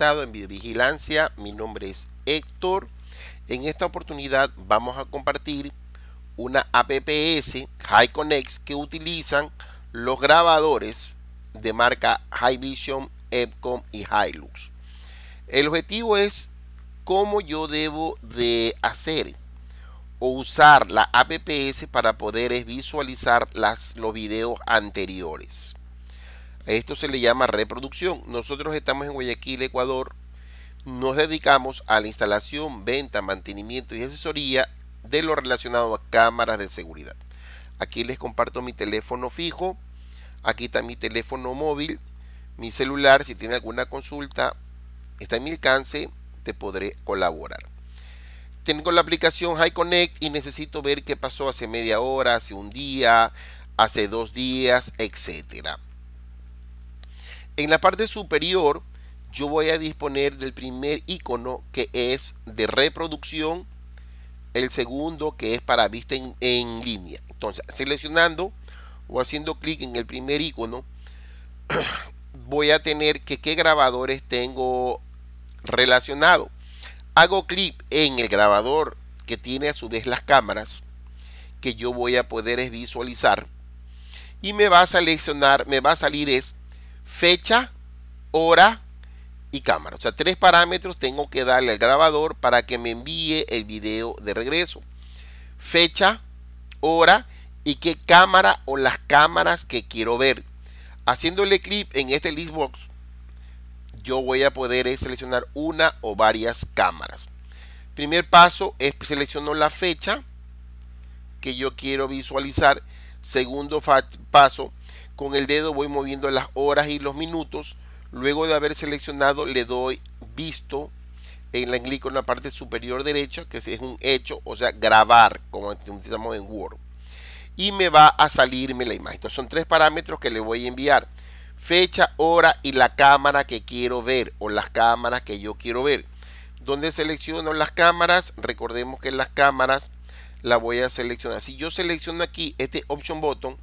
en videovigilancia. Mi nombre es Héctor. En esta oportunidad vamos a compartir una APPS Connect que utilizan los grabadores de marca Vision, Epcom y Hilux. El objetivo es cómo yo debo de hacer o usar la APPS para poder visualizar las, los videos anteriores. Esto se le llama reproducción. Nosotros estamos en Guayaquil, Ecuador. Nos dedicamos a la instalación, venta, mantenimiento y asesoría de lo relacionado a cámaras de seguridad. Aquí les comparto mi teléfono fijo. Aquí está mi teléfono móvil. Mi celular, si tiene alguna consulta, está en mi alcance, te podré colaborar. Tengo la aplicación High Connect y necesito ver qué pasó hace media hora, hace un día, hace dos días, etcétera. En la parte superior yo voy a disponer del primer icono que es de reproducción, el segundo que es para vista en, línea. Entonces, seleccionando o haciendo clic en el primer icono, voy a tener que qué grabadores tengo relacionado. Hago clic en el grabador que tiene a su vez las cámaras que yo voy a poder visualizar y me va a seleccionar, me va a salir es fecha, hora y cámara. O sea, tres parámetros tengo que darle al grabador para que me envíe el video de regreso. Fecha, hora y qué cámara o las cámaras que quiero ver. Haciéndole clic en este list yo voy a poder seleccionar una o varias cámaras. Primer paso es seleccionar la fecha que yo quiero visualizar. Segundo paso, con el dedo voy moviendo las horas y los minutos. Luego de haber seleccionado le doy visto en la en la parte superior derecha, que es un hecho, o sea, grabar, como utilizamos en Word. Y me va a salirme la imagen. son tres parámetros que le voy a enviar. Fecha, hora y la cámara que quiero ver o las cámaras que yo quiero ver. Donde selecciono las cámaras, recordemos que las cámaras la voy a seleccionar. Si yo selecciono aquí este Option Button,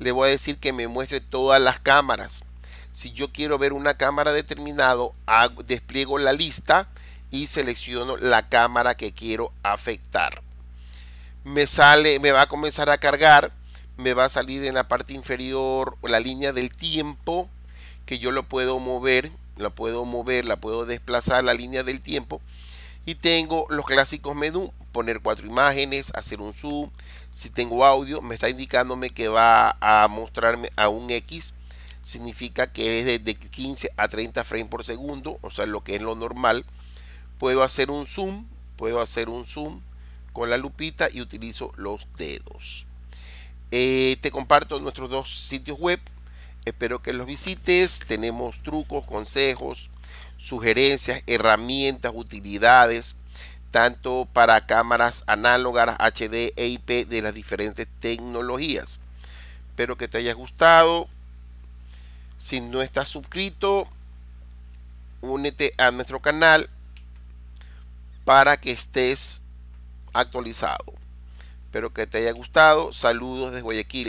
le voy a decir que me muestre todas las cámaras. Si yo quiero ver una cámara determinado, despliego la lista y selecciono la cámara que quiero afectar. Me sale, me va a comenzar a cargar, me va a salir en la parte inferior la línea del tiempo que yo lo puedo mover, la puedo mover, la puedo desplazar la línea del tiempo y tengo los clásicos menú, poner cuatro imágenes, hacer un zoom. Si tengo audio, me está indicándome que va a mostrarme a un X. Significa que es de 15 a 30 frames por segundo, o sea, lo que es lo normal. Puedo hacer un zoom, puedo hacer un zoom con la lupita y utilizo los dedos. Eh, te comparto nuestros dos sitios web. Espero que los visites. Tenemos trucos, consejos, sugerencias, herramientas, utilidades, tanto para cámaras análogas, HD e IP de las diferentes tecnologías. Espero que te haya gustado. Si no estás suscrito, únete a nuestro canal para que estés actualizado. Espero que te haya gustado. Saludos desde Guayaquil.